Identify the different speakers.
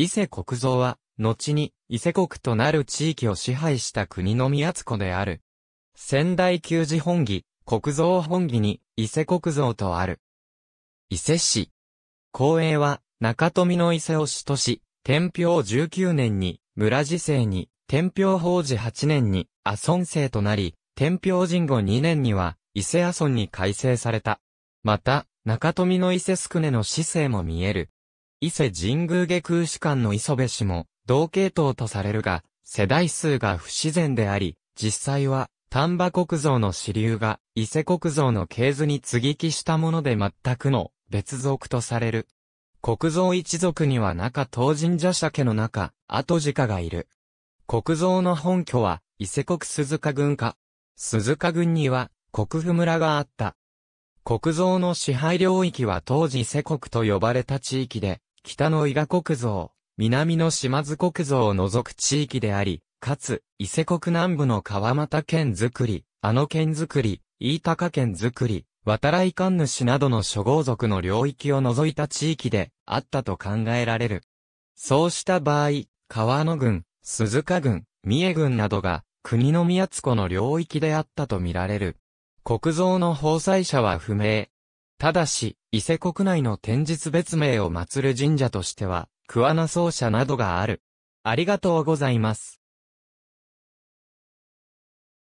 Speaker 1: 伊勢国造は、
Speaker 2: 後に伊勢国となる地域を支配した国の宮津湖である。仙台旧寺本義、国造本義に伊勢国造とある。伊勢市。公営は、中富の伊勢を主とし、天平19年に、村寺制に、天平法寺8年に、阿孫制となり、天平神後2年には、伊勢阿孫に改正された。また、中富の伊勢宿根の市政も見える。伊勢神宮下空士官の磯部氏も、同系統とされるが、世代数が不自然であり、実際は、丹波国像の支流が、伊勢国像の系図に接ぎ木したもので全くの、別族とされる。国像一族には中東神社社家の中、後鹿がいる。国像の本拠は、伊勢国鈴鹿軍か。鈴鹿軍には、国府村があった。国像の支配領域は当時伊勢国と呼ばれた地域で、北の伊賀国像、南の島津国像を除く地域であり、かつ、伊勢国南部の川又県づくり、あの県づくり、飯高県づくり、渡来館主などの諸豪族の領域を除いた地域であったと考えられる。そうした場合、川野郡、鈴鹿郡、三重郡などが国の宮津湖の領域であったとみられる。国造の法裁者は不明。ただし、伊勢国内の天日別名を祀る神社としては、桑名奏者などがある。
Speaker 1: ありがとうございます。